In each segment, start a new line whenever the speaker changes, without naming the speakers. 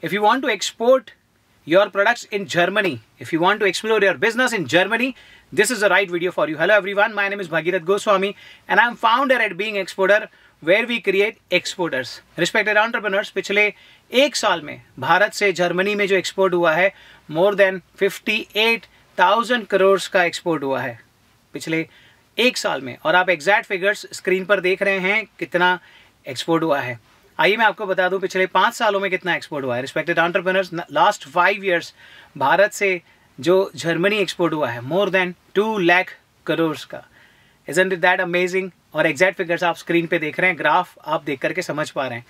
if you want to export your products in Germany, if you want to explore your business in Germany, this is the right video for you. Hello everyone, my name is Bhagirath Goswami and I'm founder at Being Exporter where we create exporters. Respected entrepreneurs, पिछले एक साल में भारत से Germany में जो export हुआ है more then 58,000 crore का एक्सपोर्ट हुआ है पिछले एक साल में और आप एग्जैक्ट फिगर्स स्क्रीन पर देख रहे हैं कितना एक्सपोर्ट हुआ है आइए मैं आपको बता दूं पिछले पाँच सालों में कितना एक्सपोर्ट हुआ है respected entrepreneurs last five years Bharat से जो जर्मनी एक्सपोर्ट हुआ है more than two lakh crore का इज एंड दैट अमेजिंग और एग्जैक्ट फिगर्स आप स्क्रीन पे देख रहे हैं ग्राफ आप देख करके समझ पा रहे हैं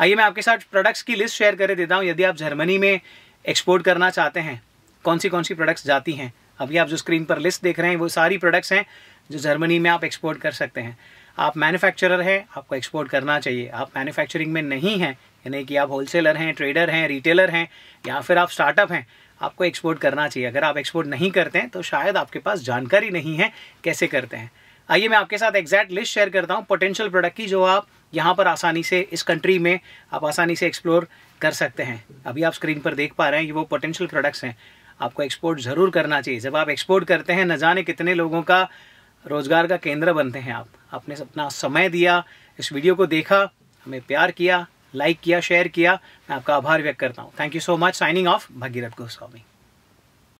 आइए मैं आपके साथ प्रोडक्ट्स की लिस्ट शेयर कर देता हूँ यदि आप जर्मनी में एक्सपोर्ट करना चाहते हैं कौन सी कौन सी प्रोडक्ट्स जाती हैं अभी आप जो स्क्रीन पर लिस्ट देख रहे हैं वो सारी प्रोडक्ट्स हैं जो जर्मनी में आप एक्सपोर्ट कर सकते हैं आप मैन्युफैक्चरर हैं आपको एक्सपोर्ट करना चाहिए आप मैन्युफैक्चरिंग में नहीं हैं यानी कि आप होलसेलर हैं ट्रेडर हैं रिटेलर हैं या फिर आप स्टार्टअप हैं आपको एक्सपोर्ट करना चाहिए अगर आप एक्सपोर्ट नहीं करते हैं तो शायद आपके पास जानकारी नहीं है कैसे करते हैं आइए मैं आपके साथ एग्जैक्ट लिस्ट शेयर करता हूँ पोटेंशियल प्रोडक्ट की जो आप यहाँ पर आसानी से इस कंट्री में आप आसानी से एक्सप्लोर कर सकते हैं अभी आप स्क्रीन पर देख पा रहे हैं ये वो पोटेंशियल प्रोडक्ट्स हैं आपको एक्सपोर्ट ज़रूर करना चाहिए जब आप एक्सपोर्ट करते हैं न जाने कितने लोगों का रोजगार का केंद्र बनते हैं आप आपने अपना समय दिया इस वीडियो को देखा हमें प्यार किया लाइक किया शेयर किया मैं आपका आभार व्यक्त करता हूँ thank you so much signing off Bhagirath Goswami